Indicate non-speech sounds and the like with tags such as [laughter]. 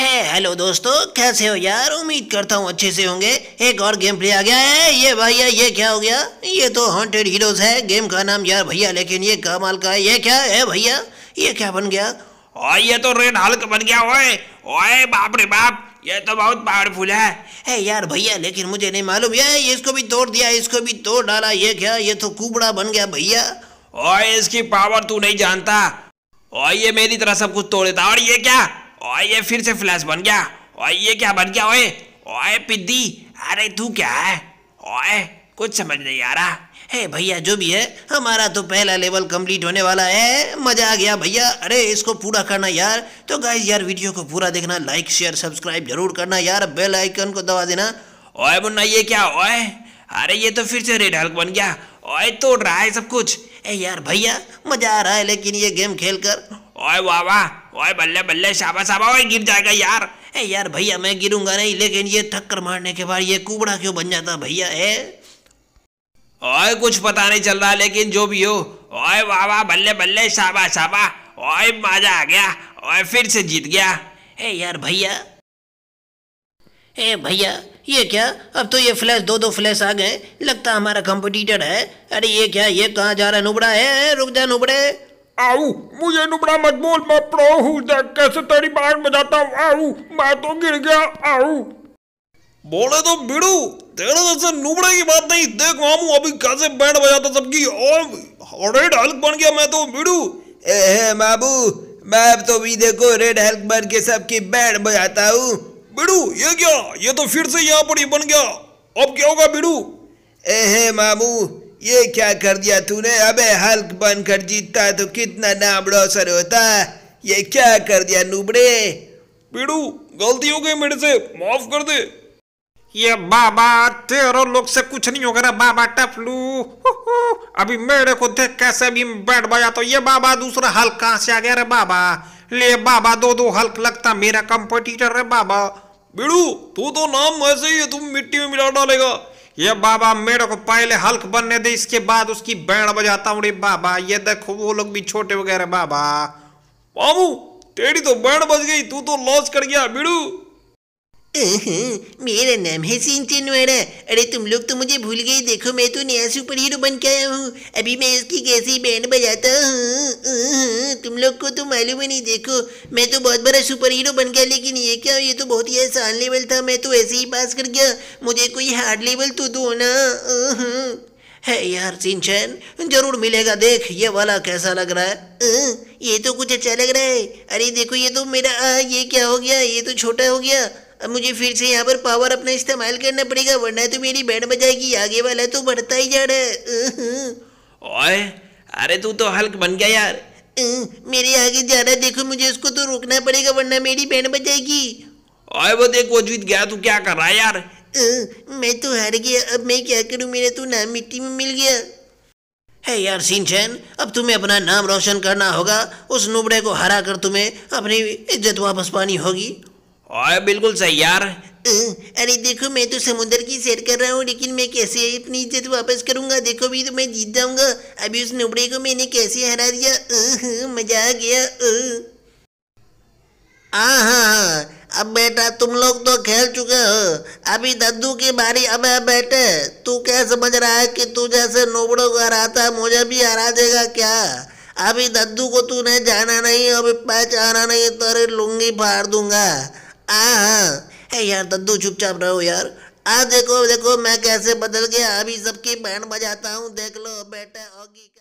है हेलो दोस्तों कैसे हो यार उम्मीद करता हूँ अच्छे से होंगे एक और गेम प्ले आ गया है ये भैया ये क्या हो गया ये तो हॉन्टेड हीरोज है गेम का नाम यार भैया लेकिन ये कमाल का है ये क्या है भैया ये क्या बन गया और ये तो रेड हल्क बन गया ओए ओए बाप रे बाप ये तो बहुत पावरफुल है ए यार भैया लेकिन मुझे नहीं मालूम ये इसको भी तोड़ दिया इसको भी तोड़ डाला ये क्या ये तो कुबड़ा बन गया भैया और इसकी पावर तू नहीं जानता और ये मेरी तरह सब कुछ तोड़ देता और ये क्या ओए ये फिर से फ्लैश बन गया ओए ये क्या बन गया ओए ओए पिद्दी अरे तू क्या है ओए कुछ समझ नहीं आ रहा हे भैया जो भी है हमारा तो पहला लेवल कंप्लीट होने वाला है मज़ा आ गया भैया अरे इसको पूरा करना यार तो गाइज यार वीडियो को पूरा देखना लाइक शेयर सब्सक्राइब जरूर करना यार बेल आइकन को दबा देना ओए मुन्ना ये क्या ओए अरे ये तो फिर से रेड हल्क बन गया ओए तोड़ रहा है सब कुछ ए यार भैया मज़ा आ रहा है लेकिन ये गेम खेल कर ओए वाह वाह ओए बल्ले बल्ले शाबा शाबा ओए गिर जाएगा यार ए यार भैया मैं गिरूंगा नहीं लेकिन ये थक्कर मारने के बाद ये कुबड़ा क्यों बन जाता भैया है ओए कुछ पता नहीं चल रहा लेकिन जो भी हो ओए वाह वाह बल्ले बल्ले शाबा शाबा ओए मजा आ गया ओए फिर से जीत गया ए यार भैया ए भैया ये क्या अब तो ये फ्लैश दो दो फ्लैश आ गए लगता हमारा कंपटीटर है अरे ये क्या ये कहाँ जा रहा है नुबड़ा है रुक जा नुबड़े आओ मुझे नुबरा मत बोल मैं प्रो हूँ देख कैसे तेरी बाढ़ बजाता हूँ आओ मैं तो गिर गया आओ बोले तो बिड़ू तेरे जैसे तो नुबड़े की बात नहीं देख मामू अभी कैसे बैंड बजाता सबकी और रेड हल्क बन गया मैं तो बिड़ू ए बाबू मैं अब तो भी देखो रेड हल्क बन के सबकी बैंड बजाता हूँ बिड़ू ये क्या ये तो फिर से यहाँ पर ही बन गया अब क्या होगा बिड़ू ए मामू ये क्या कर दिया तूने अबे हल्क बन कर जीतता तो कितना नाम सर होता ये क्या कर दिया नुबड़े पीड़ू गलती हो गई मेरे से माफ कर दे ये बाबा तेरे लोग से कुछ नहीं होगा ना बाबा टफलू अभी मेरे को देख कैसे भी बैठ बजा तो ये बाबा दूसरा हल्क कहाँ से आ गया रे बाबा ले बाबा दो दो हल्क लगता मेरा कंपटीटर है बाबा बिड़ू तू तो नाम ऐसे ही है तुम मिट्टी में मिला डालेगा ये बाबा मेरे को पहले हल्क बनने दे इसके बाद उसकी बैंड बजाता हूँ बाबा ये देखो वो लोग भी छोटे वगैरह बाबा बाबू तेरी तो बैंड बज गई तू तो लॉस कर गया बिड़ू मेरा नाम है सिंचन वाड़ा अरे तुम लोग तो मुझे भूल गए देखो मैं तो नया सुपर हीरो बन के आया हूँ अभी मैं इसकी कैसी बैंड बजाता हूँ तुम लोग को तो मालूम ही नहीं देखो मैं तो बहुत बड़ा सुपर हीरो बन गया लेकिन ये क्या ये तो बहुत ही आसान लेवल था मैं तो ऐसे ही पास कर गया मुझे कोई हार्ड लेवल तो दो ना है यार सिंचन जरूर मिलेगा देख ये वाला कैसा लग रहा है ये तो कुछ अच्छा लग रहा है अरे देखो ये तो मेरा ये क्या हो गया ये तो छोटा हो गया अब मुझे फिर से यहाँ पर पावर अपना इस्तेमाल करना पड़ेगा वरना तो मेरी बैंड बजाएगी आगे वाला तो बढ़ता ही जा रहा है [laughs] अरे तू तो हल्क बन गया यार मेरे आगे जा रहा है देखो मुझे उसको तो रोकना पड़ेगा वरना मेरी बैंड बजाएगी ओए वो देख वो जीत गया तू क्या कर रहा है यार मैं तो हार गया अब मैं क्या करूँ मेरा तो नाम मिट्टी में मिल गया है यार सिंचन अब तुम्हें अपना नाम रोशन करना होगा उस नुबड़े को हरा कर तुम्हें अपनी इज्जत वापस पानी होगी और बिल्कुल सही यार अरे देखो मैं तो समुद्र की सैर कर रहा हूँ लेकिन मैं कैसे अपनी इज्जत वापस करूंगा देखो भी तो मैं जीत जाऊंगा अभी उस नुबड़े को मैंने कैसे हरा दिया मजा आ गया हाँ हाँ अब बेटा तुम लोग तो खेल चुके हो अभी दद्दू की बारी अब है बेटे तू क्या समझ रहा है कि तू जैसे नोबड़ो को हराता मुझे भी हरा देगा क्या अभी दद्दू को तूने जाना नहीं अभी पहचाना नहीं तेरी तो लुंगी फाड़ दूंगा आ हाँ, हाँ। यार दद्दू चुपचाप रहो यार आ देखो देखो मैं कैसे बदल गया अभी सबकी बैंड बजाता हूँ देख लो बेटा होगी